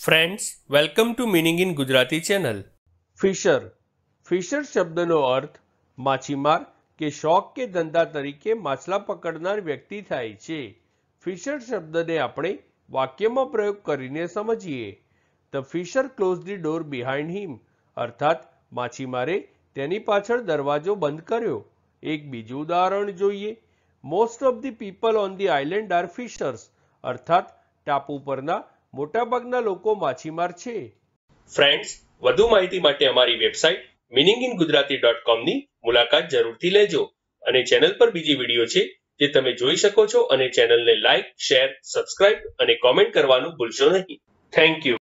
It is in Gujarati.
friends welcome to meaning in Gujarati channel fisher fisher શબ્દનો અર્થ માછીમાર કે શોખ કે ધંધા તરીકે માછલા પકડનાર વ્યક્તિ થાય છે ફિશર શબ્દને આપણે વાક્યમાં પ્રયોગ કરીને સમજીએ the fisher close the door behind him અર્થાત માછીમારે તેની પાછળ દરવાજો બંધ કર્યો એક બીજું ઉદાહરણ જોઈએ most of the people on the island are fishers અર્થાત ટાપુ પરના મોટાભાગના લોકો માછીમાર છે ફ્રેન્ડ્સ વધુ માહિતી માટે અમારી website meaning in Gujarati dot કોમની મુલાકાત જરૂરથી લેજો અને ચેનલ પર બીજી વિડીયો છે જે તમે જોઈ શકો છો અને ચેનલને લાઇક શેર સબસ્ક્રાઇબ અને કોમેન્ટ કરવાનું ભૂલશો નહીં થેન્ક યુ